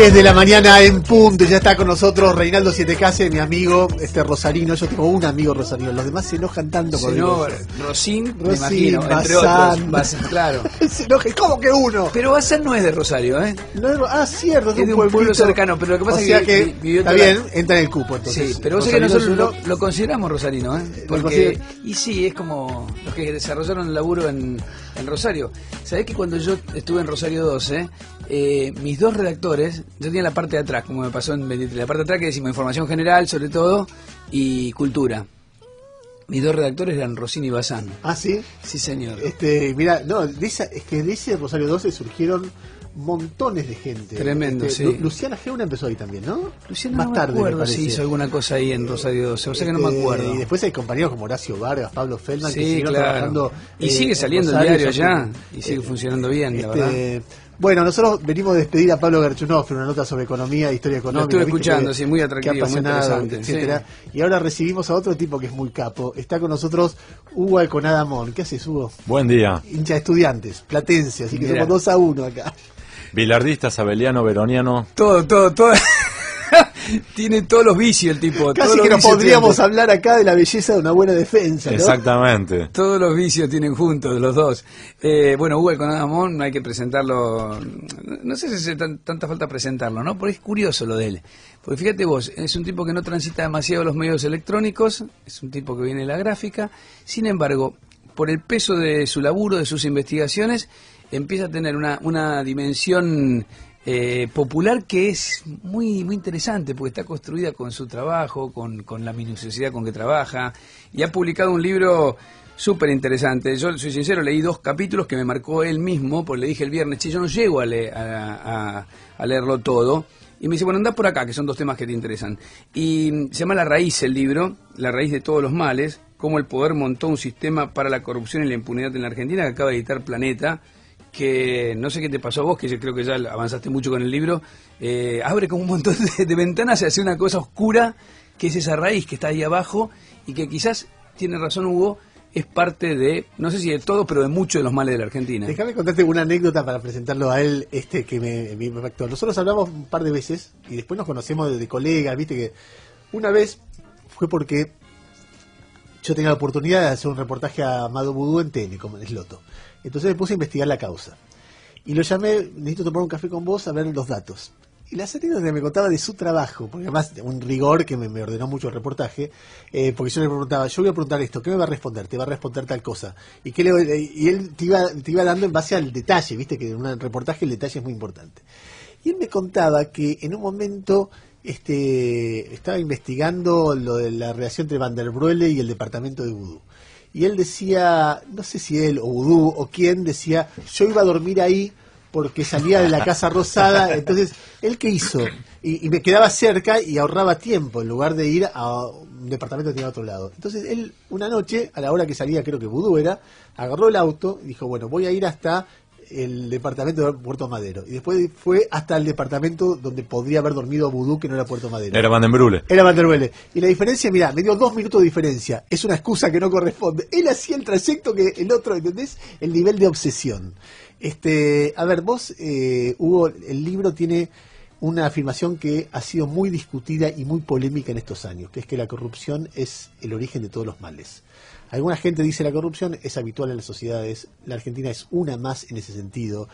10 de la mañana en punto. Ya está con nosotros Reinaldo Siete Case, mi amigo este rosarino. Yo tengo un amigo rosarino. Los demás se enojan tanto con Señor, Rosín, me imagino, entre otros. claro. se enoja. ¿Cómo que uno? Pero Bazán no es de Rosario, ¿eh? ah, cierto. Es de un, pueblo cercano. Pero lo que pasa es que, está bien, entra en el cupo entonces. Sí, pero vos sabés que nosotros lo, consideramos rosarino, ¿eh? Porque, y sí, es como los que desarrollaron el laburo en, en Rosario. ¿Sabés que cuando yo estuve en Rosario 12, eh, mis dos redactores, yo tenía la parte de atrás, como me pasó en 23, la parte de atrás que decimos información general sobre todo y cultura. Mis dos redactores eran Rosini y Bazán. ¿Ah, sí? Sí, señor. Este, mira, no, dice, es que dice Rosario 12 surgieron montones de gente. Tremendo, este, sí. Luciana Geuna empezó ahí también, ¿no? Luciana Más tarde, acuerdo hizo alguna cosa ahí en eh, Rosario 12, o sea que no me este, acuerdo. Y después hay compañeros como Horacio Vargas, Pablo Feldman, sí, que claro. Y sigue eh, saliendo el diario allá, y sigue funcionando bien, la este, verdad. Bueno, nosotros venimos a despedir a Pablo Garchunov en una nota sobre economía, e historia económica. estuve escuchando, sí, muy atractivo, apasionado, muy interesante. Y ahora recibimos a otro tipo que es muy capo. Está con nosotros Hugo Alconadamón. ¿Qué haces, Hugo? Buen día. Hincha de estudiantes, platense, así que somos dos a uno acá. Bilardista, sabeliano, veroniano. Todo, todo, todo. Tiene todos los vicios el tipo. Casi que no podríamos hablar acá de la belleza de una buena defensa. Exactamente. Todos los vicios tienen juntos los dos. Eh, bueno, Hugo no hay que presentarlo. No sé si hace tanta falta presentarlo, ¿no? Porque es curioso lo de él. Porque fíjate vos, es un tipo que no transita demasiado los medios electrónicos, es un tipo que viene de la gráfica. Sin embargo, por el peso de su laburo, de sus investigaciones, empieza a tener una dimensión eh, popular que es muy, muy interesante porque está construida con su trabajo, con, con la minuciosidad con que trabaja y ha publicado un libro súper interesante. Yo soy sincero, leí dos capítulos que me marcó él mismo porque le dije el viernes, che, yo no llego a, a leerlo todo. Y me dice, bueno, anda por acá, que son dos temas que te interesan. Y mm, se llama La raíz el libro, La raíz de todos los males, cómo el poder montó un sistema para la corrupción y la impunidad en la Argentina, que acaba de editar Planeta que no sé qué te pasó a vos, que yo creo que ya avanzaste mucho con el libro, eh, abre como un montón de, ventanas y hace una cosa oscura, que es esa raíz que está ahí abajo y que quizás, tiene razón Hugo, es parte de, no sé si de todo, pero de muchos de los males de la Argentina. Déjame contarte una anécdota para presentarlo a él, este que me, impactó. Nosotros hablamos un par de veces y después nos conocemos de, colegas, viste que una vez fue porque yo tenía la oportunidad de hacer un reportaje a Amado Budú en Como en Sloto. Entonces me puse a investigar la causa. Y lo llamé, necesito tomar un café con vos a ver los datos. Y la serie me contaba de su trabajo, porque además un rigor que me, ordenó mucho el reportaje, eh, porque yo le preguntaba, yo voy a preguntar esto, ¿qué me va a responder? Te va a responder tal cosa. Y, qué le, y él te iba, te iba dando en base al detalle, viste que en un reportaje el detalle es muy importante. Y él me contaba que en un momento este, estaba investigando lo de la relación entre Van der y el departamento de Vudú y él decía, no sé si él o Vudú o quién, decía, yo iba a dormir ahí porque salía de la Casa Rosada, entonces, ¿él qué hizo? Y, me quedaba cerca y ahorraba tiempo en lugar de ir a un departamento que tenía otro lado. Entonces, él una noche, a la hora que salía, creo que Vudú era, agarró el auto y dijo, bueno, voy a ir hasta el departamento de Puerto Madero. Y después fue hasta el departamento donde podría haber dormido Vudú, que no era Puerto Madero. Era Vandenbrule. Era Vandenbrule. Y la diferencia, mira me dio dos minutos de diferencia. Es una excusa que no corresponde. Él hacía el trayecto que el otro, ¿entendés? El nivel de obsesión. Este, a ver, vos, eh, Hugo, el libro tiene una afirmación que ha sido muy discutida y muy polémica en estos años, que es que la corrupción es el origen de todos los males. Alguna gente dice la corrupción es habitual en las sociedades, la Argentina es una más en ese sentido.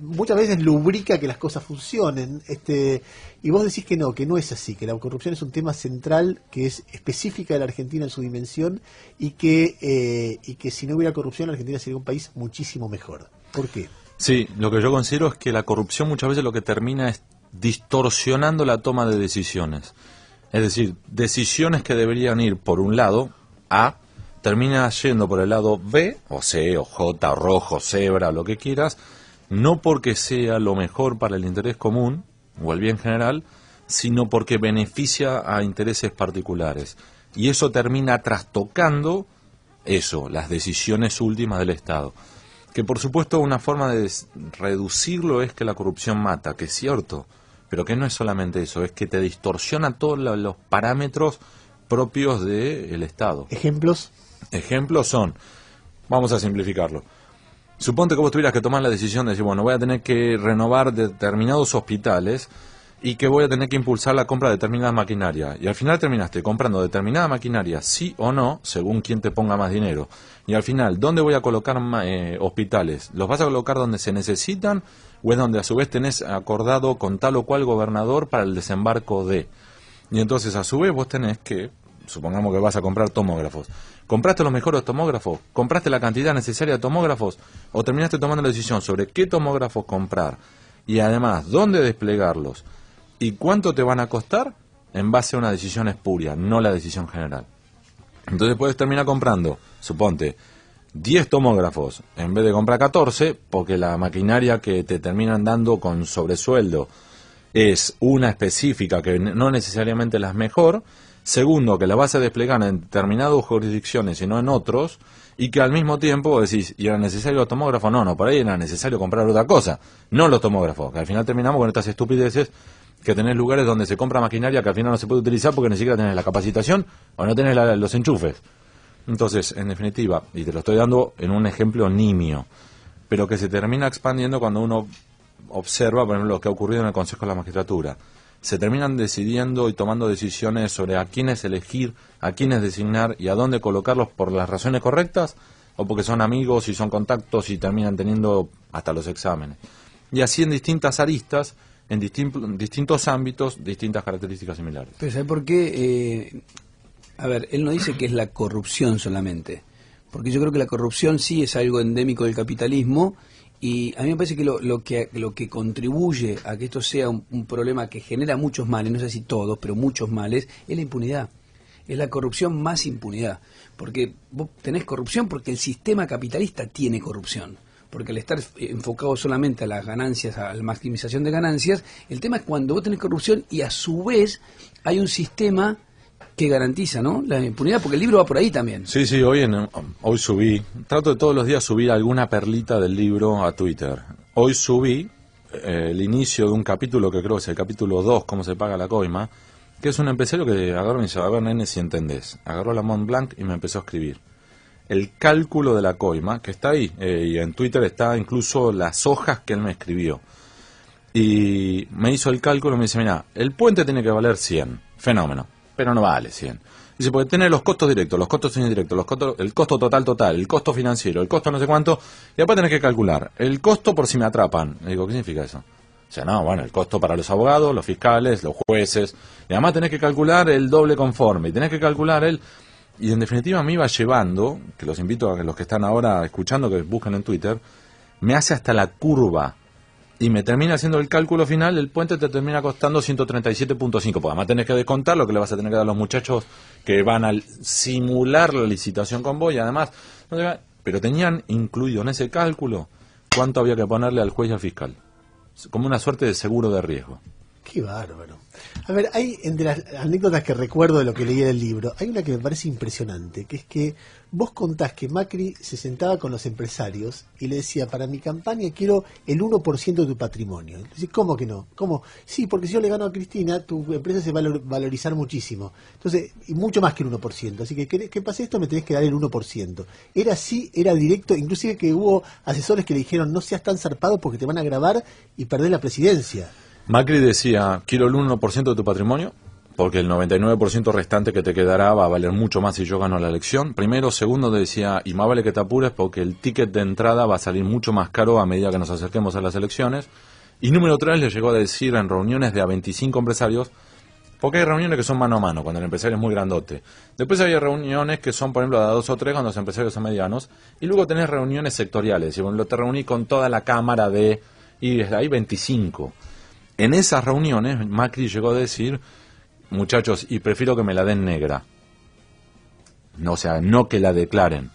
muchas veces lubrica que las cosas funcionen, este, y vos decís que no, que no es así, que la corrupción es un tema central que es específica de la Argentina en su dimensión y que, eh, y que si no hubiera corrupción la Argentina sería un país muchísimo mejor. ¿Por qué? Sí, lo que yo considero es que la corrupción muchas veces lo que termina es distorsionando la toma de decisiones. Es decir, decisiones que deberían ir por un lado a, termina yendo por el lado B, o C, o J, rojo, cebra, lo que quieras, no porque sea lo mejor para el interés común o el bien general, sino porque beneficia a intereses particulares. Y eso termina trastocando eso, las decisiones últimas del Estado. Que por supuesto una forma de reducirlo es que la corrupción mata, que es cierto, pero que no es solamente eso, es que te distorsiona todos los parámetros propios del el Estado. ¿Ejemplos? Ejemplos son, vamos a simplificarlo. Suponte que vos tuvieras que tomar la decisión de decir, bueno, voy a tener que renovar determinados hospitales y que voy a tener que impulsar la compra de determinada maquinaria. Y al final terminaste comprando determinada maquinaria, sí o no, según quien te ponga más dinero. Y al final, ¿dónde voy a colocar eh, hospitales? ¿Los vas a colocar donde se necesitan o es donde a su vez tenés acordado con tal o cual gobernador para el desembarco de? Y entonces, a su vez, vos tenés que, supongamos que vas a comprar tomógrafos. ¿Compraste los mejores tomógrafos? ¿Compraste la cantidad necesaria de tomógrafos? ¿O terminaste tomando la decisión sobre qué tomógrafos comprar? Y además, ¿dónde desplegarlos? ¿Y cuánto te van a costar? En base a una decisión espuria, no la decisión general. Entonces puedes terminar comprando, suponte, 10 tomógrafos en vez de comprar 14, porque la maquinaria que te terminan dando con sobresueldo es una específica que no necesariamente la es mejor, segundo, que la vas a desplegar en determinadas jurisdicciones y no en otros, y que al mismo tiempo decís, ¿y era necesario el tomógrafo No, no, por ahí era necesario comprar otra cosa, no los tomógrafos, que al final terminamos con estas estupideces que tenés lugares donde se compra maquinaria que al final no se puede utilizar porque ni siquiera tenés la capacitación o no tenés los enchufes. Entonces, en definitiva, y te lo estoy dando en un ejemplo nimio, pero que se termina expandiendo cuando uno observa, por ejemplo, lo que ha ocurrido en el Consejo de la Magistratura. Se terminan decidiendo y tomando decisiones sobre a quiénes elegir, a quiénes designar y a dónde colocarlos por las razones correctas o porque son amigos y son contactos y terminan teniendo hasta los exámenes. Y así en distintas aristas, en distintos ámbitos, distintas características similares. Pero por qué? Eh, a ver, él no dice que es la corrupción solamente, porque yo creo que la corrupción sí es algo endémico del capitalismo y a mí me parece que lo, que lo que contribuye a que esto sea un, un, problema que genera muchos males, no sé si todos, pero muchos males, es la impunidad. Es la corrupción más impunidad. Porque vos tenés corrupción porque el sistema capitalista tiene corrupción. Porque al estar enfocado solamente a las ganancias, a la maximización de ganancias, el tema es cuando vos tenés corrupción y a su vez hay un sistema que garantiza ¿no? la impunidad, porque el libro va por ahí también. Sí, sí, hoy, hoy subí, trato de todos los días subir alguna perlita del libro a Twitter. Hoy subí eh, el inicio de un capítulo que creo que es el capítulo 2, cómo se paga la coima, que es un empresario que agarró y me dice, a ver, nene, si entendés. Agarró la Mont Blanc y me empezó a escribir. El cálculo de la coima, que está ahí, eh, y en Twitter está incluso las hojas que él me escribió. Y me hizo el cálculo y me dice, mira, el puente tiene que valer 100. Fenómeno pero no vale 100. Dice, porque tener los costos directos, los costos indirectos, los costos, el costo total total, el costo financiero, el costo no sé cuánto, y después tenés que calcular el costo por si me atrapan. Le digo, ¿qué significa eso? O sea, no, bueno, el costo para los abogados, los fiscales, los jueces, y además tenés que calcular el doble conforme, y tenés que calcular el... Y en definitiva me iba llevando, que los invito a los que están ahora escuchando que busquen en Twitter, me hace hasta la curva y me termina haciendo el cálculo final, el puente te termina costando 137.5, porque pues además tenés que descontar lo que le vas a tener que dar a los muchachos que van a simular la licitación con vos y además, pero tenían incluido en ese cálculo cuánto había que ponerle al juez y al fiscal, como una suerte de seguro de riesgo. Qué bárbaro. A ver, hay entre las anécdotas que recuerdo de lo que leía del libro, hay una que me parece impresionante, que es que vos contás que Macri se sentaba con los empresarios y le decía, para mi campaña quiero el 1% de tu patrimonio. Entonces, ¿cómo que no? ¿Cómo? Sí, porque si yo le gano a Cristina, tu empresa se va a valorizar muchísimo. Entonces, y mucho más que el 1%. Así que, ¿qué pasa esto? Me tenés que dar el 1%. Era así, era directo, inclusive que hubo asesores que le dijeron, no seas tan zarpado porque te van a grabar y perder la presidencia. Macri decía, quiero el 1% de tu patrimonio, porque el 99% restante que te quedará va a valer mucho más si yo gano la elección. Primero, segundo decía, y más vale que te apures porque el ticket de entrada va a salir mucho más caro a medida que nos acerquemos a las elecciones. Y número tres, le llegó a decir en reuniones de a 25 empresarios, porque hay reuniones que son mano a mano, cuando el empresario es muy grandote. Después hay reuniones que son, por ejemplo, de dos o tres, cuando los empresarios son medianos. Y luego tenés reuniones sectoriales. Y bueno, te reuní con toda la cámara de... Y desde ahí 25. En esas reuniones, Macri llegó a decir, muchachos, y prefiero que me la den negra. No, o sea, no que la declaren.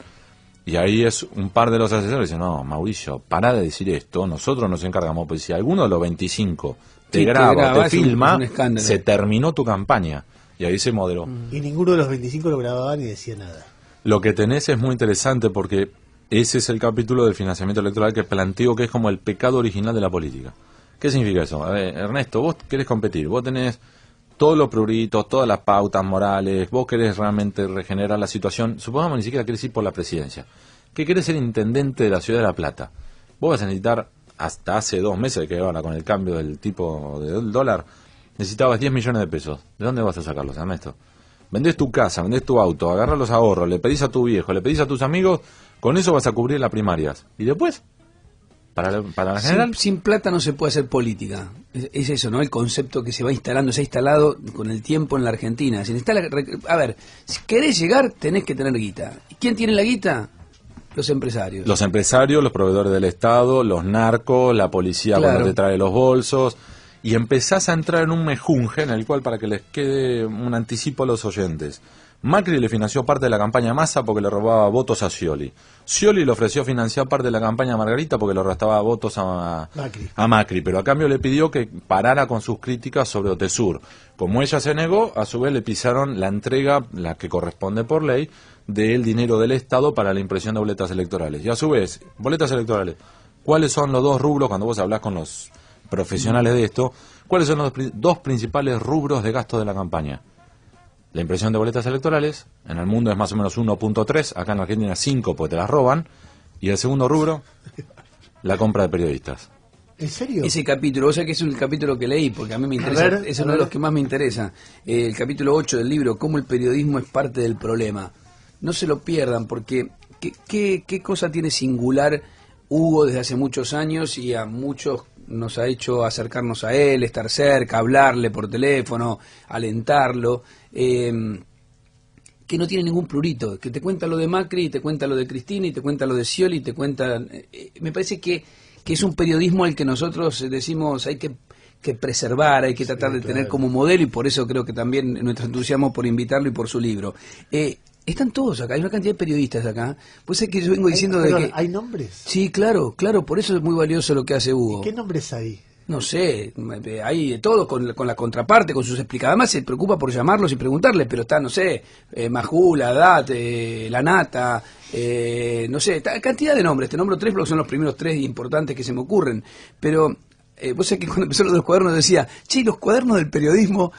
Y ahí es un par de los asesores dicen, no, Mauricio, para de decir esto, nosotros nos encargamos, pues si alguno de los 25 te graba, te, filma, se terminó tu campaña. Y ahí se moderó. Y ninguno de los 25 lo grababa ni decía nada. Lo que tenés es muy interesante porque ese es el capítulo del financiamiento electoral que planteo que es como el pecado original de la política. ¿Qué significa eso? A ver, Ernesto, vos querés competir, vos tenés todos los pruritos, todas las pautas morales, vos querés realmente regenerar la situación, supongamos ni siquiera querés ir por la presidencia, ¿Qué querés ser intendente de la ciudad de La Plata, vos vas a necesitar, hasta hace dos meses que ahora con el cambio del tipo del dólar, necesitabas 10 millones de pesos. ¿De dónde vas a sacarlos, Ernesto? Vendés tu casa, vendés tu auto, agarras los ahorros, le pedís a tu viejo, le pedís a tus amigos, con eso vas a cubrir las primarias. ¿Y después? Para, Sin, plata no se puede hacer política. Es, eso, ¿no? El concepto que se va instalando, se ha instalado con el tiempo en la Argentina. a ver, si querés llegar, tenés que tener guita. ¿Y quién tiene la guita? Los empresarios. Los empresarios, los proveedores del Estado, los narcos, la policía cuando te trae los bolsos. Y empezás a entrar en un mejunje en el cual, para que les quede un anticipo a los oyentes, Macri le financió parte de la campaña a Massa porque le robaba votos a Scioli. Scioli le ofreció financiar parte de la campaña a Margarita porque le restaba votos a Macri. a Macri, pero a cambio le pidió que parara con sus críticas sobre Otesur. Como ella se negó, a su vez le pisaron la entrega, la que corresponde por ley, del dinero del Estado para la impresión de boletas electorales. Y a su vez, boletas electorales, ¿cuáles son los dos rubros cuando vos hablas con los profesionales de esto? ¿Cuáles son los dos principales rubros de gasto de la campaña? la impresión de boletas electorales, en el mundo es más o menos 1.3, acá en la Argentina 5 porque te las roban, y el segundo rubro, la compra de periodistas. ¿En serio? Ese capítulo, o sea que es el capítulo que leí, porque a mí me interesa, es uno de los que más me interesa, eh, el capítulo 8 del libro, cómo el periodismo es parte del problema. No se lo pierdan, porque qué, qué cosa tiene singular Hugo desde hace muchos años y a muchos nos ha hecho acercarnos a él, estar cerca, hablarle por teléfono, alentarlo? Em, que no tiene ningún plurito, que te cuenta lo de Macri, y te cuenta lo de Cristina, y te cuenta lo de Scioli, te cuenta... Eh, me parece que, es un periodismo al que nosotros decimos hay que, preservar, hay que tratar de tener como modelo, y por eso creo que también nuestro entusiasmo por invitarlo y por su libro. Eh, están todos acá, hay una cantidad de periodistas acá. Pues es que yo vengo diciendo de que... ¿Hay nombres? Sí, claro, claro, por eso es muy valioso lo que hace Hugo. ¿Y ¿Qué nombres hay? no sé, hay de todo con, la contraparte, con sus explicadas. más se preocupa por llamarlos y preguntarles, pero está, no sé, Majú, eh, Majula, Dat, eh, La Nata, eh, no sé, cantidad de nombres. Te nombro tres porque son los primeros tres importantes que se me ocurren. Pero vos sabés que cuando empezó lo de los cuadernos decía, che, los cuadernos del periodismo,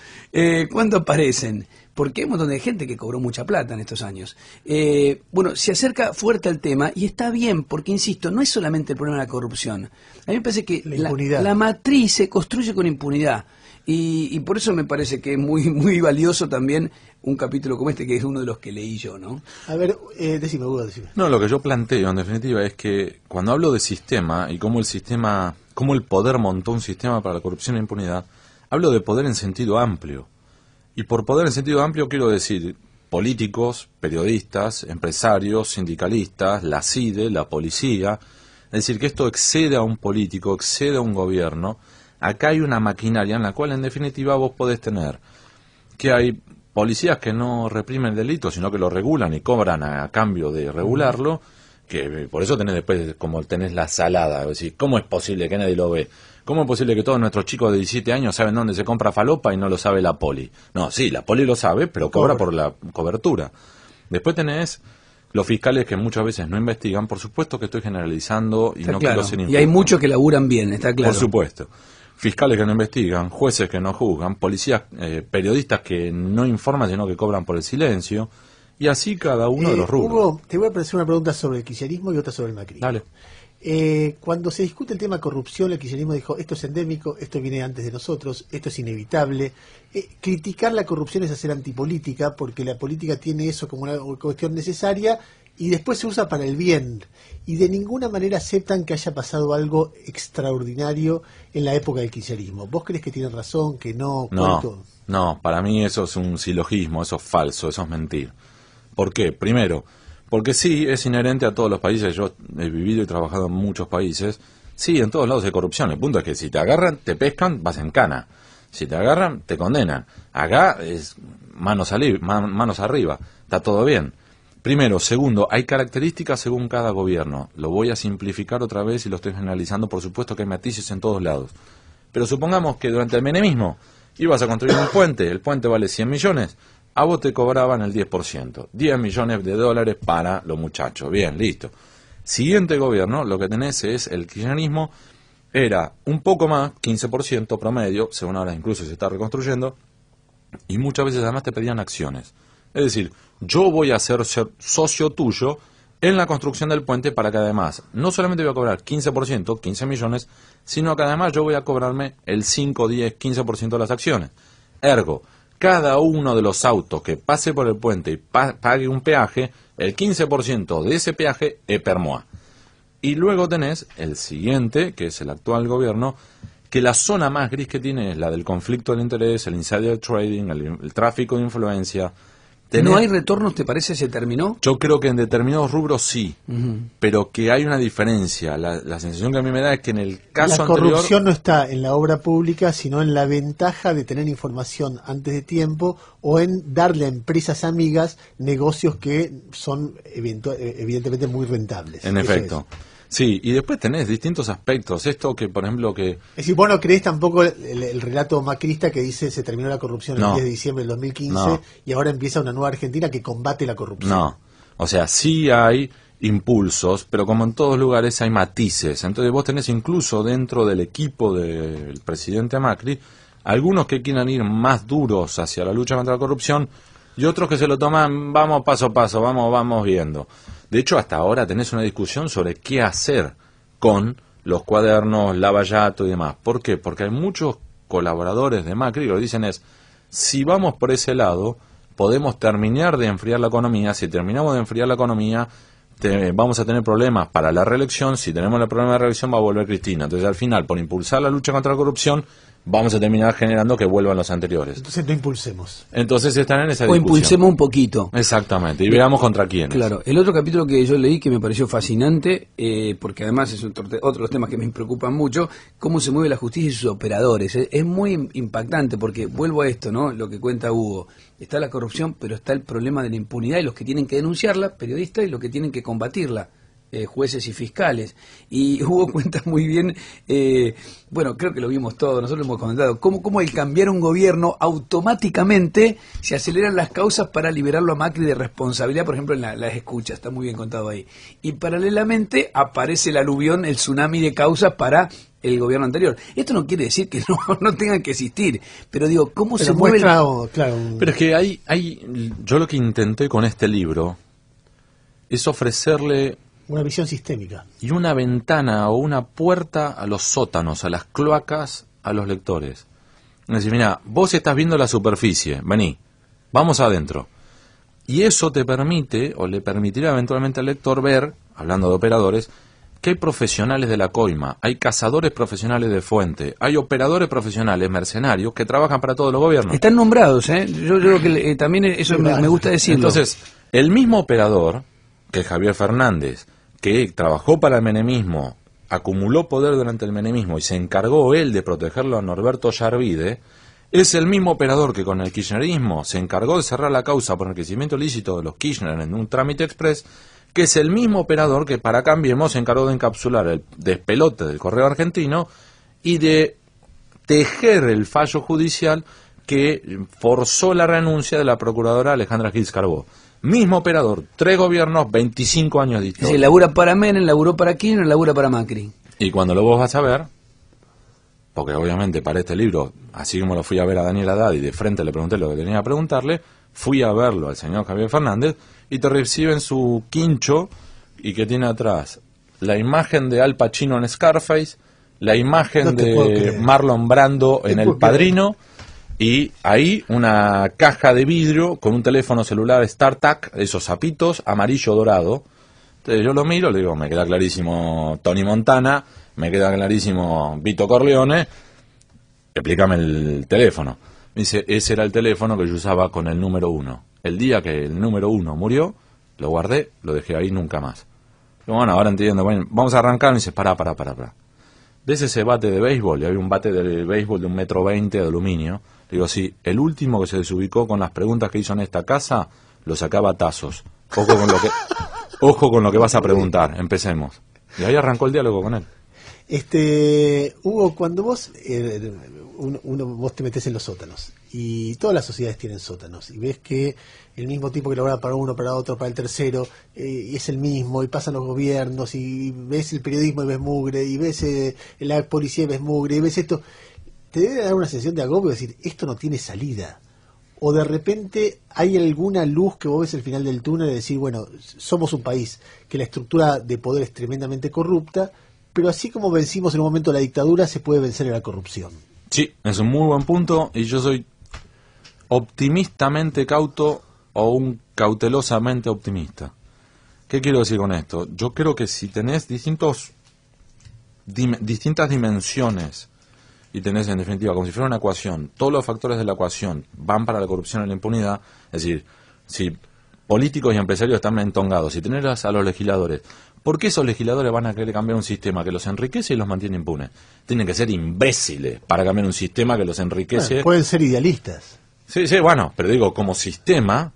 ¿cuándo aparecen? porque hay un montón de gente que cobró mucha plata en estos años. Eh, bueno, se acerca fuerte al tema y está bien, porque insisto, no es solamente el problema de la corrupción. A mí me parece que la, matriz se construye con impunidad. Y, por eso me parece que es muy, muy valioso también un capítulo como este, que es uno de los que leí yo, ¿no? A ver, eh, decime, Hugo, decime. No, lo que yo planteo, en definitiva, es que cuando hablo de sistema y cómo el sistema, cómo el poder montó un sistema para la corrupción e impunidad, hablo de poder en sentido amplio. Y por poder en sentido amplio quiero decir políticos, periodistas, empresarios, sindicalistas, la CIDE, la policía. Es decir, que esto excede a un político, excede a un gobierno. Acá hay una maquinaria en la cual, en definitiva, vos podés tener que hay policías que no reprimen delitos delito, sino que lo regulan y cobran a, cambio de regularlo que por eso tenés después como tenés la salada, decir, ¿cómo es posible que nadie lo ve? ¿Cómo es posible que todos nuestros chicos de 17 años saben dónde se compra falopa y no lo sabe la poli? No, sí, la poli lo sabe, pero cobra por la cobertura. Después tenés los fiscales que muchas veces no investigan, por supuesto que estoy generalizando y no Y hay muchos que laburan bien, está claro. Por supuesto. Fiscales que no investigan, jueces que no juzgan, policías, eh, periodistas que no informan sino que cobran por el silencio. Y así cada uno de los eh, rubros. Hugo, te voy a hacer una pregunta sobre el kirchnerismo y otra sobre el Macri. Dale. Eh, cuando se discute el tema corrupción, el kirchnerismo dijo, esto es endémico, esto viene antes de nosotros, esto es inevitable. Eh, criticar la corrupción es hacer antipolítica, porque la política tiene eso como una cuestión necesaria y después se usa para el bien. Y de ninguna manera aceptan que haya pasado algo extraordinario en la época del kirchnerismo. ¿Vos crees que tienen razón, que no? No, no, para mí eso es un silogismo, eso es falso, eso es mentir. ¿Por qué? Primero, porque sí, es inherente a todos los países. Yo he vivido y trabajado en muchos países. Sí, en todos lados hay corrupción. El punto es que si te agarran, te pescan, vas en cana. Si te agarran, te condenan. Acá es manos, manos arriba. Está todo bien. Primero. Segundo, hay características según cada gobierno. Lo voy a simplificar otra vez y lo estoy generalizando. Por supuesto que hay matices en todos lados. Pero supongamos que durante el menemismo ibas a construir un puente. El puente vale 100 millones a vos te cobraban el 10%, 10 millones de dólares para los muchachos. Bien, listo. Siguiente gobierno, lo que tenés es el kirchnerismo, era un poco más, 15% promedio, según ahora incluso se está reconstruyendo, y muchas veces además te pedían acciones. Es decir, yo voy a ser, ser socio tuyo en la construcción del puente para que además no solamente voy a cobrar 15%, 15 millones, sino que además yo voy a cobrarme el 5, 10, 15% de las acciones. Ergo, cada uno de los autos que pase por el puente y pague un peaje, el 15% de ese peaje es Permoa. Y luego tenés el siguiente, que es el actual gobierno, que la zona más gris que tiene es la del conflicto del interés, el insider trading, el tráfico de influencia, ¿No hay retornos, te parece, se terminó? Yo creo que en determinados rubros sí, pero que hay una diferencia. La, sensación que a mí me da es que en el caso La corrupción no está en la obra pública, sino en la ventaja de tener información antes de tiempo o en darle a empresas amigas negocios que son evidentemente muy rentables. En efecto. Sí, y después tenés distintos aspectos. Esto que, por ejemplo, que... Es decir, vos no tampoco el, relato macrista que dice se terminó la corrupción el 10 de diciembre del 2015 y ahora empieza una nueva Argentina que combate la corrupción. No, o sea, sí hay impulsos, pero como en todos lugares hay matices. Entonces vos tenés incluso dentro del equipo del presidente Macri algunos que quieran ir más duros hacia la lucha contra la corrupción, y otros que se lo toman, vamos paso a paso, vamos, vamos viendo. De hecho, hasta ahora tenés una discusión sobre qué hacer con los cuadernos, lavallato y demás. ¿Por qué? Porque hay muchos colaboradores de Macri que lo dicen es, si vamos por ese lado, podemos terminar de enfriar la economía, si terminamos de enfriar la economía, vamos a tener problemas para la reelección, si tenemos el problema de reelección va a volver Cristina. Entonces, al final, por impulsar la lucha contra la corrupción, vamos a terminar generando que vuelvan los anteriores. Entonces no impulsemos. Entonces están en esa O impulsemos un poquito. Exactamente, y veamos contra quién. Claro, el otro capítulo que yo leí que me pareció fascinante, eh, porque además es otro, de los temas que me preocupan mucho, cómo se mueve la justicia y sus operadores. Es, es muy impactante, porque vuelvo a esto, ¿no? Lo que cuenta Hugo. Está la corrupción, pero está el problema de la impunidad y los que tienen que denunciarla, periodistas, y los que tienen que combatirla. Eh, jueces y fiscales. Y hubo cuenta muy bien, eh, bueno, creo que lo vimos todo nosotros lo hemos comentado, como cómo el cambiar un gobierno automáticamente se aceleran las causas para liberarlo a Macri de responsabilidad, por ejemplo, en las escuchas, está muy bien contado ahí. Y paralelamente aparece el aluvión, el tsunami de causas para el gobierno anterior. Esto no quiere decir que no, no tengan que existir, pero digo, ¿cómo se mueve? Claro, claro. Pero es que hay, hay, yo lo que intenté con este libro es ofrecerle una visión sistémica. Y una ventana o una puerta a los sótanos, a las cloacas, a los lectores. Es decir, mira, vos estás viendo la superficie, vení, vamos adentro. Y eso te permite, o le permitirá eventualmente al lector ver, hablando de operadores, que hay profesionales de la coima, hay cazadores profesionales de fuente, hay operadores profesionales, mercenarios, que trabajan para todos los gobiernos. Están nombrados, ¿eh? Yo, creo que eh, también eso me, gusta decirlo. Entonces, el mismo operador, que Javier Fernández, que trabajó para el menemismo, acumuló poder durante el menemismo y se encargó él de protegerlo a Norberto Yarvide, es el mismo operador que con el kirchnerismo se encargó de cerrar la causa por enriquecimiento ilícito de los Kirchner en un trámite express, que es el mismo operador que para Cambiemos se encargó de encapsular el despelote del correo argentino y de tejer el fallo judicial que forzó la renuncia de la procuradora Alejandra Gilles Carbó. Mismo operador, tres gobiernos, 25 años distintos. Si labura para Menem, laburó para Kirchner, labura para Macri. Y cuando lo vos vas a ver, porque obviamente para este libro, así como lo fui a ver a Daniel Haddad y de frente le pregunté lo que tenía que preguntarle, fui a verlo al señor Javier Fernández y te reciben su quincho y que tiene atrás la imagen de Al Pacino en Scarface, la imagen de Marlon Brando en El Padrino y ahí una caja de vidrio con un teléfono celular StarTAC, esos zapitos, amarillo dorado. Entonces yo lo miro, le digo, me queda clarísimo Tony Montana, me queda clarísimo Vito Corleone, explícame el teléfono. Me dice, ese era el teléfono que yo usaba con el número uno. El día que el número uno murió, lo guardé, lo dejé ahí nunca más. bueno, ahora entiendo, bueno, vamos a arrancar. Me dice, para para para para ¿Ves ese bate de béisbol? Y hay un bate de béisbol de un metro veinte de aluminio digo, sí, el último que se desubicó con las preguntas que hizo en esta casa, lo sacaba tazos. Ojo con lo que, ojo con lo que vas a preguntar, empecemos. Y ahí arrancó el diálogo con él. Este, Hugo, cuando vos, eh, uno, vos te metes en los sótanos, y todas las sociedades tienen sótanos, y ves que el mismo tipo que labora para uno, para otro, para el tercero, y eh, es el mismo, y pasan los gobiernos, y ves el periodismo y ves mugre, y ves eh, la policía y ves mugre, y ves esto, te debe dar una sensación de agobio, decir, esto no tiene salida. O de repente hay alguna luz que vos ves al final del túnel de decir, bueno, somos un país que la estructura de poder es tremendamente corrupta, pero así como vencimos en un momento la dictadura, se puede vencer en la corrupción. Sí, es un muy buen punto y yo soy optimistamente cauto o un cautelosamente optimista. ¿Qué quiero decir con esto? Yo creo que si tenés distintos, distintas dimensiones y tenés en definitiva como si fuera una ecuación, todos los factores de la ecuación van para la corrupción y la impunidad, es decir, si políticos y empresarios están entongados, si tenés a los legisladores, ¿por qué esos legisladores van a querer cambiar un sistema que los enriquece y los mantiene impunes? Tienen que ser imbéciles para cambiar un sistema que los enriquece. pueden ser idealistas. Sí, sí, bueno, pero digo, como sistema,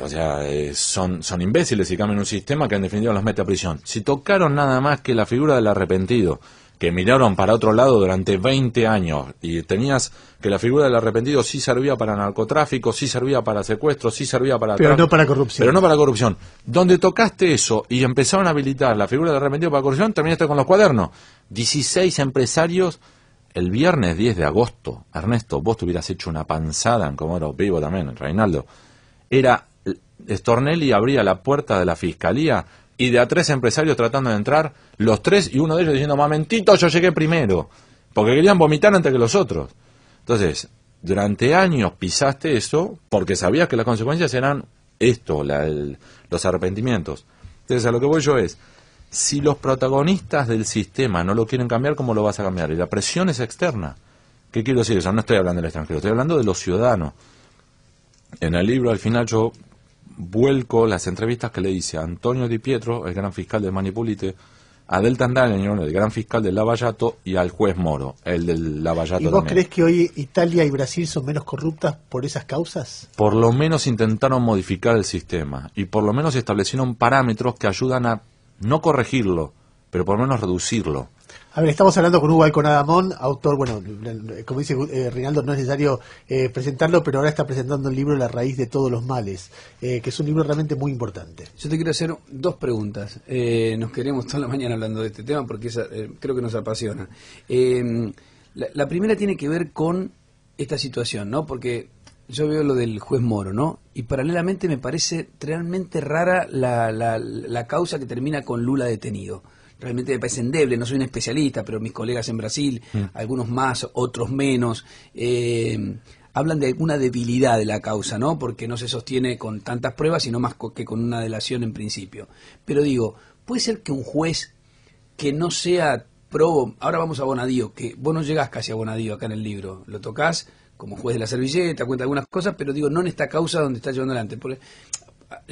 o sea, eh, son, son imbéciles si cambian un sistema que en definitiva los mete a prisión. Si tocaron nada más que la figura del arrepentido que miraron para otro lado durante 20 años y tenías que la figura del arrepentido sí servía para narcotráfico, sí servía para secuestro, sí servía para... Pero no para corrupción. Pero no para corrupción. Donde tocaste eso y empezaron a habilitar la figura del arrepentido para corrupción, terminaste con los cuadernos. 16 empresarios el viernes 10 de agosto. Ernesto, vos te hubieras hecho una panzada en era Vivo también, Reinaldo. Era... Stornelli abría la puerta de la fiscalía y de a tres empresarios tratando de entrar, los tres, y uno de ellos diciendo, momentito, yo llegué primero, porque querían vomitar antes que los otros. Entonces, durante años pisaste eso porque sabías que las consecuencias eran esto, los arrepentimientos. Entonces, a lo que voy yo es, si los protagonistas del sistema no lo quieren cambiar, ¿cómo lo vas a cambiar? Y la presión es externa. ¿Qué quiero decir? O no estoy hablando del extranjero, estoy hablando de los ciudadanos. En el libro, al final, yo vuelco las entrevistas que le hice a Antonio Di Pietro, el gran fiscal de Manipulite, a Delta el gran fiscal de Lavallato, y al juez Moro, el del Lavallato. ¿Y vos crees que hoy Italia y Brasil son menos corruptas por esas causas? Por lo menos intentaron modificar el sistema y por lo menos establecieron parámetros que ayudan a no corregirlo, pero por lo menos reducirlo. A ver, estamos hablando con Hugo Alconadamón, Adamón, autor, bueno, como dice eh, Reinaldo, no es necesario eh, presentarlo, pero ahora está presentando el libro La raíz de todos los males, eh, que es un libro realmente muy importante. Yo te quiero hacer dos preguntas. nos queremos toda la mañana hablando de este tema porque creo que nos apasiona. La, primera tiene que ver con esta situación, ¿no? Porque yo veo lo del juez Moro, ¿no? Y paralelamente me parece realmente rara la causa que termina con Lula detenido realmente me parece endeble, no soy un especialista, pero mis colegas en Brasil, mm. algunos más, otros menos, eh, hablan de alguna debilidad de la causa, ¿no? Porque no se sostiene con tantas pruebas, sino más que con una delación en principio. Pero digo, puede ser que un juez que no sea pro, ahora vamos a Bonadío, que vos no llegás casi a Bonadío acá en el libro, lo tocas como juez de la servilleta, cuenta algunas cosas, pero digo, no en esta causa donde está llevando adelante.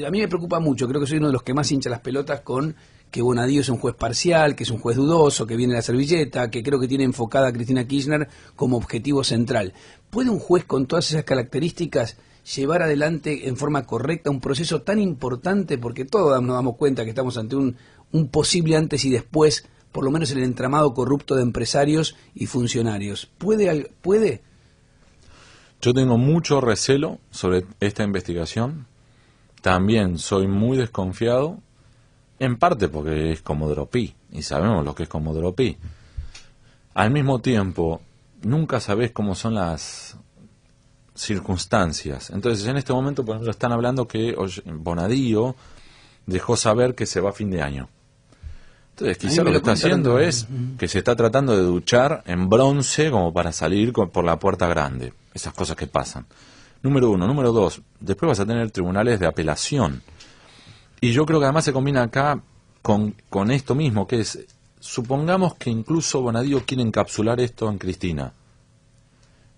a mí me preocupa mucho, creo que soy uno de los que más hincha las pelotas con que Bonadío es un juez parcial, que es un juez dudoso, que viene la servilleta, que creo que tiene enfocada a Cristina Kirchner como objetivo central. ¿Puede un juez con todas esas características llevar adelante en forma correcta un proceso tan importante? Porque todos nos damos cuenta que estamos ante un, posible antes y después, por lo menos el entramado corrupto de empresarios y funcionarios. ¿Puede? puede? Yo tengo mucho recelo sobre esta investigación. También soy muy desconfiado en parte porque es como dropy y sabemos lo que es como dropy. Al mismo tiempo, nunca sabés cómo son las circunstancias. Entonces, en este momento, por ejemplo, están hablando que Bonadío dejó saber que se va a fin de año. Entonces, quizá lo, que está haciendo es que se está tratando de duchar en bronce como para salir por la puerta grande. Esas cosas que pasan. Número uno. Número dos, después vas a tener tribunales de apelación y yo creo que además se combina acá con, con esto mismo, que es, supongamos que incluso Bonadío quiere encapsular esto en Cristina.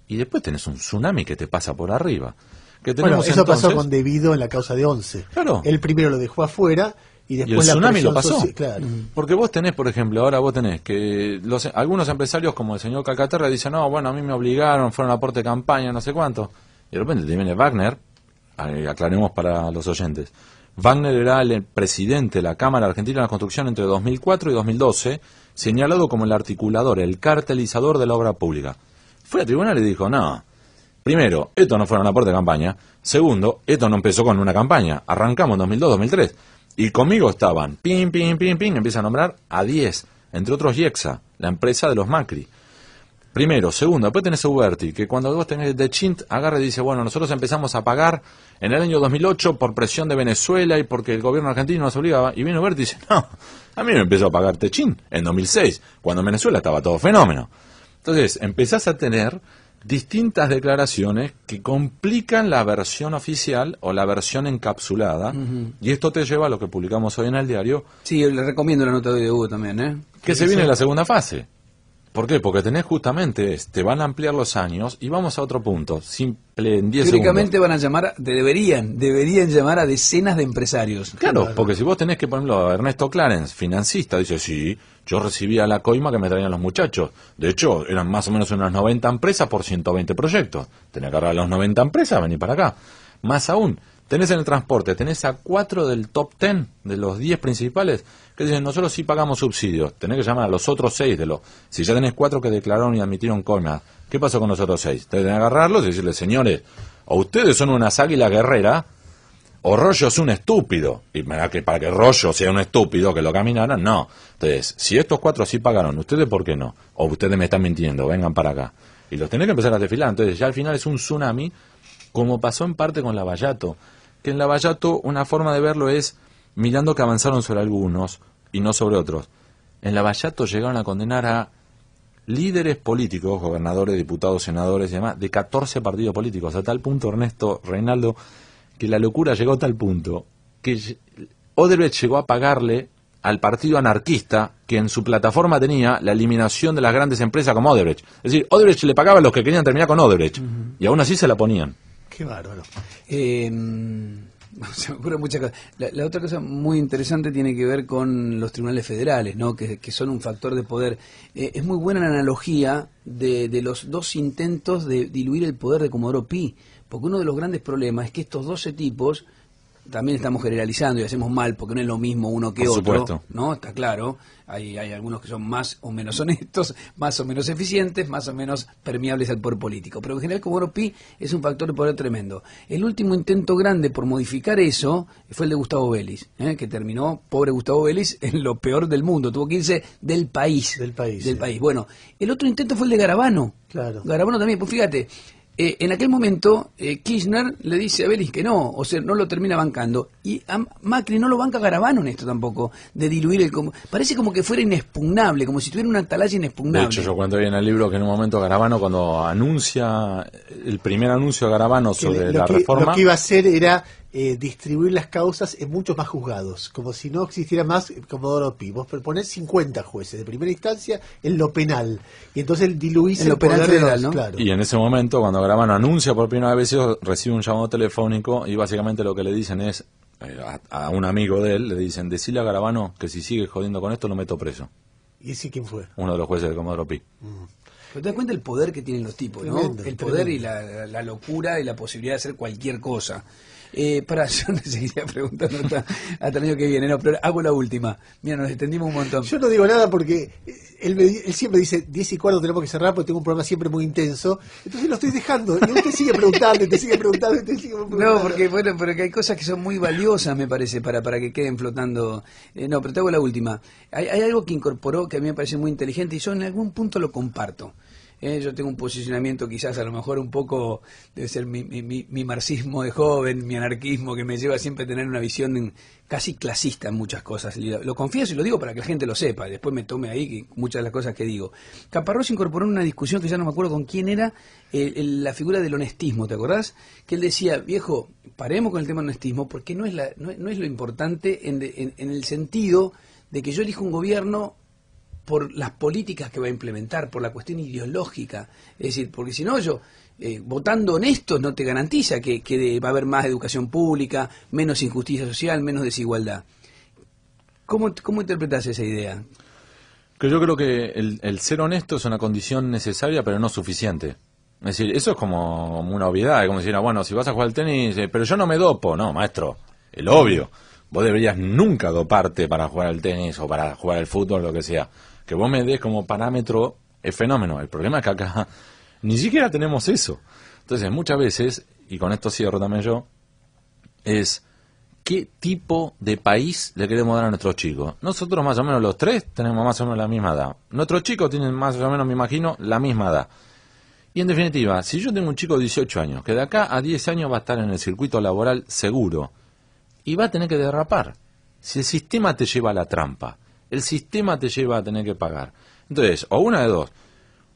Y después tenés un tsunami que te pasa por arriba. Que bueno, eso pasó con Debido en la causa de Once. Claro. Él primero lo dejó afuera y después el tsunami lo pasó. claro. Mm. Porque vos tenés, por ejemplo, ahora vos tenés que los, algunos empresarios como el señor Calcaterra dicen, no, bueno, a mí me obligaron, fueron a aporte de campaña, no sé cuánto. Y de repente te viene Wagner, eh, aclaremos para los oyentes, Wagner era el presidente de la Cámara Argentina de la Construcción entre 2004 y 2012, señalado como el articulador, el cartelizador de la obra pública. Fue a tribunal y dijo, no, primero, esto no fue un aporte de campaña, segundo, esto no empezó con una campaña, arrancamos en 2002-2003, y conmigo estaban, pim, pim, pim, pim, empieza a nombrar a 10, entre otros Yexa, la empresa de los Macri. Primero, segundo, después tenés Uberti, que cuando vos tenés de Chint, agarra y dice, bueno, nosotros empezamos a pagar en el año 2008 por presión de Venezuela y porque el gobierno argentino nos obligaba, y viene Uberti y dice, no, a mí me empezó a pagar techin en 2006, cuando en Venezuela estaba todo fenómeno. Entonces, empezás a tener distintas declaraciones que complican la versión oficial o la versión encapsulada, y esto te lleva a lo que publicamos hoy en el diario. Sí, le recomiendo la nota de Hugo también, ¿eh? Que se viene la segunda fase. ¿Por qué? Porque tenés justamente, te van a ampliar los años y vamos a otro punto. Simple, en van a llamar, te deberían, deberían llamar a decenas de empresarios. Claro, porque si vos tenés que, ponerlo a Ernesto Clarence, financista, dice, sí, yo recibía la coima que me traían los muchachos. De hecho, eran más o menos unas 90 empresas por 120 proyectos. Tenés que agarrar las 90 empresas, venir para acá. Más aún, Tenés en el transporte, tenés a cuatro del top ten, de los diez principales, que dicen, nosotros sí pagamos subsidios, tenés que llamar a los otros seis de los... Si ya tenés cuatro que declararon y admitieron colmas, ¿qué pasó con los otros seis? Tenés que agarrarlos y decirles, señores, o ustedes son unas águilas guerrera o Rollo es un estúpido. Y para que, para que Rollo sea un estúpido que lo caminaran, no. Entonces, si estos cuatro sí pagaron, ¿ustedes por qué no? O ustedes me están mintiendo, vengan para acá. Y los tenés que empezar a desfilar. Entonces, ya al final es un tsunami, como pasó en parte con la Vallato que en Lavallato una forma de verlo es mirando que avanzaron sobre algunos y no sobre otros. En Lavallato llegaron a condenar a líderes políticos, gobernadores, diputados, senadores y demás, de 14 partidos políticos. A tal punto, Ernesto Reinaldo, que la locura llegó a tal punto que Odebrecht llegó a pagarle al partido anarquista que en su plataforma tenía la eliminación de las grandes empresas como Odebrecht. Es decir, Odebrecht le pagaba a los que querían terminar con Odebrecht y aún así se la ponían. Qué bárbaro. Eh, se me ocurre muchas cosas. La, otra cosa muy interesante tiene que ver con los tribunales federales, ¿no? que, son un factor de poder. Eh, es muy buena la analogía de, de, los dos intentos de diluir el poder de Comodoro Pi, porque uno de los grandes problemas es que estos 12 tipos también estamos generalizando y hacemos mal porque no es lo mismo uno que otro, ¿no? Está claro. Hay, hay algunos que son más o menos honestos, más o menos eficientes, más o menos permeables al poder político. Pero en general, como pi es un factor de poder tremendo. El último intento grande por modificar eso fue el de Gustavo Vélez, ¿eh? que terminó, pobre Gustavo Vélez, en lo peor del mundo. Tuvo que irse del país. Del país. Del país. Bueno, el otro intento fue el de Garabano. Claro. Garabano también, pues fíjate eh, en aquel momento, eh, Kirchner le dice a Belis que no, o sea, no lo termina bancando. Y Macri no lo banca Garabano en esto tampoco, de diluir el. Parece como que fuera inexpugnable, como si tuviera una atalaya inexpugnable. De hecho, yo cuento bien en el libro que en un momento Garabano, cuando anuncia el primer anuncio de Garabano sobre la reforma. Lo que iba a hacer era eh, distribuir las causas en muchos más juzgados, como si no existiera más eh, Comodoro Pi. Vos proponés 50 jueces de primera instancia en lo penal, y entonces diluís el lo penal Y en ese momento, cuando Garabano anuncia por primera vez recibe un llamado telefónico y básicamente lo que le dicen es, eh, a, un amigo de él, le dicen, decile a Garabano que si sigue jodiendo con esto lo meto preso. ¿Y ese quién fue? Uno de los jueces de Comodoro Pi. Mm. Pero te das cuenta el poder que tienen los tipos, el poder y la, locura y la posibilidad de hacer cualquier cosa. Eh, para, yo no seguiría preguntando hasta, el año que viene, no, pero hago la última. Mira, nos extendimos un montón. Yo no digo nada porque eh, él, siempre dice, 10 y cuarto tenemos que cerrar porque tengo un programa siempre muy intenso. Entonces lo estoy dejando. Y usted sigue preguntando, y te sigue preguntando, te sigue preguntando. No, porque bueno, porque hay cosas que son muy valiosas, me parece, para, para que queden flotando. Eh, no, pero te hago la última. Hay, hay algo que incorporó que a mí me parece muy inteligente y yo en algún punto lo comparto. ¿eh? yo tengo un posicionamiento quizás a lo mejor un poco, debe ser mi, marxismo de joven, mi anarquismo, que me lleva siempre a tener una visión casi clasista en muchas cosas. Lo confieso y lo digo para que la gente lo sepa, después me tome ahí muchas de las cosas que digo. Caparrós incorporó en una discusión que ya no me acuerdo con quién era, la figura del honestismo, ¿te acordás? Que él decía, viejo, paremos con el tema del honestismo porque no es, la, no, es lo importante en, en el sentido de que yo elijo un gobierno por las políticas que va a implementar, por la cuestión ideológica. Es decir, porque si no yo, eh, votando honestos no te garantiza que, va a haber más educación pública, menos injusticia social, menos desigualdad. ¿Cómo, interpretas esa idea? Que yo creo que el, ser honesto es una condición necesaria, pero no suficiente. Es decir, eso es como una obviedad, es como decir, dijera ah, bueno, si vas a jugar al tenis, eh, pero yo no me dopo, no, maestro, el obvio. Vos deberías nunca doparte para jugar al tenis o para jugar al fútbol, lo que sea que vos me des como parámetro el fenómeno. El problema es que acá ni siquiera tenemos eso. Entonces, muchas veces, y con esto cierro también yo, es qué tipo de país le queremos dar a nuestros chicos. Nosotros más o menos los tres tenemos más o menos la misma edad. Nuestros chicos tienen más o menos, me imagino, la misma edad. Y en definitiva, si yo tengo un chico de 18 años, que de acá a 10 años va a estar en el circuito laboral seguro, y va a tener que derrapar, si el sistema te lleva a la trampa el sistema te lleva a tener que pagar. Entonces, o una de dos,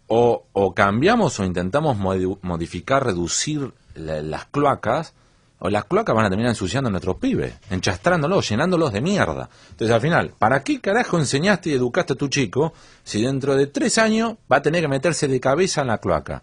o, cambiamos o intentamos modificar, reducir las cloacas, o las cloacas van a terminar ensuciando a nuestros pibes, enchastrándolos, llenándolos de mierda. Entonces, al final, ¿para qué carajo enseñaste y educaste a tu chico si dentro de tres años va a tener que meterse de cabeza en la cloaca?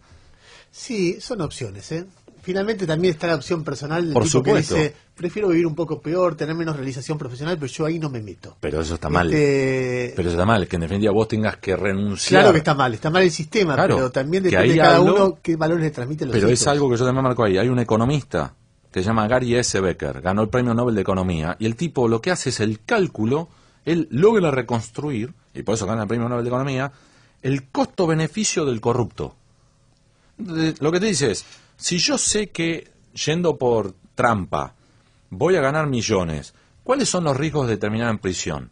Sí, son opciones, ¿eh? finalmente también está la opción personal Por dice, prefiero vivir un poco peor, tener menos realización profesional, pero yo ahí no me meto. Pero eso está mal. Este, pero eso está mal, que en definitiva vos tengas que renunciar. Claro que está mal, está mal el sistema, pero también depende de cada uno qué valores le transmite los Pero es algo que yo también marco ahí. Hay un economista que se llama Gary S. Becker, ganó el premio Nobel de Economía, y el tipo lo que hace es el cálculo, él logra reconstruir, y por eso gana el premio Nobel de Economía, el costo-beneficio del corrupto. Lo que te dice es, si yo sé que yendo por trampa voy a ganar millones, ¿cuáles son los riesgos de terminar en prisión?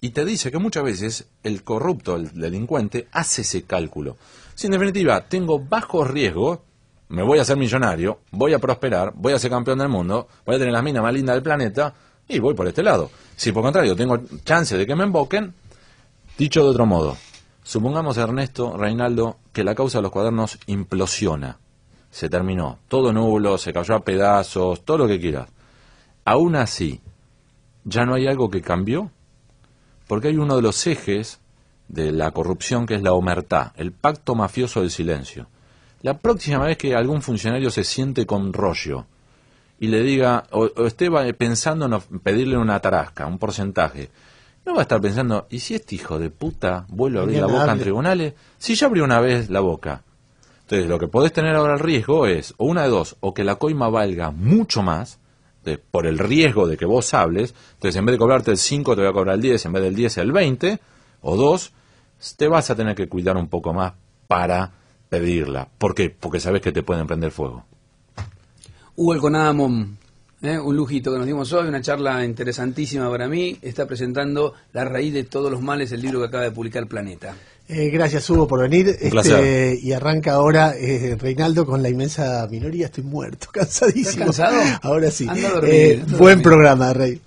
Y te dice que muchas veces el corrupto, el delincuente, hace ese cálculo. Si en definitiva tengo bajo riesgo, me voy a hacer millonario, voy a prosperar, voy a ser campeón del mundo, voy a tener las minas más lindas del planeta y voy por este lado. Si por contrario tengo chance de que me emboquen, dicho de otro modo, supongamos Ernesto Reinaldo que la causa de los cuadernos implosiona se terminó, todo nulo, se cayó a pedazos, todo lo que quieras. Aún así, ¿ya no hay algo que cambió? Porque hay uno de los ejes de la corrupción que es la omertá, el pacto mafioso del silencio. La próxima vez que algún funcionario se siente con rollo y le diga, o, o esté pensando en pedirle una tarasca, un porcentaje, no va a estar pensando, ¿y si este hijo de puta vuelve a abrir la boca en tribunales? Si ya abrió una vez la boca. Entonces, lo que podés tener ahora el riesgo es, o una de dos, o que la coima valga mucho más, por el riesgo de que vos hables, entonces en vez de cobrarte el 5 te voy a cobrar el 10, en vez del 10 el 20, o dos, te vas a tener que cuidar un poco más para pedirla. ¿Por Porque sabes que te pueden prender fuego. Hugo El ¿eh? un lujito que nos dimos hoy, una charla interesantísima para mí, está presentando La raíz de todos los males, el libro que acaba de publicar Planeta. Eh, gracias Hugo por venir. Este, y arranca ahora eh, Reinaldo con la inmensa minoría. Estoy muerto, cansadísimo. Ahora sí. Eh, buen programa, Rey.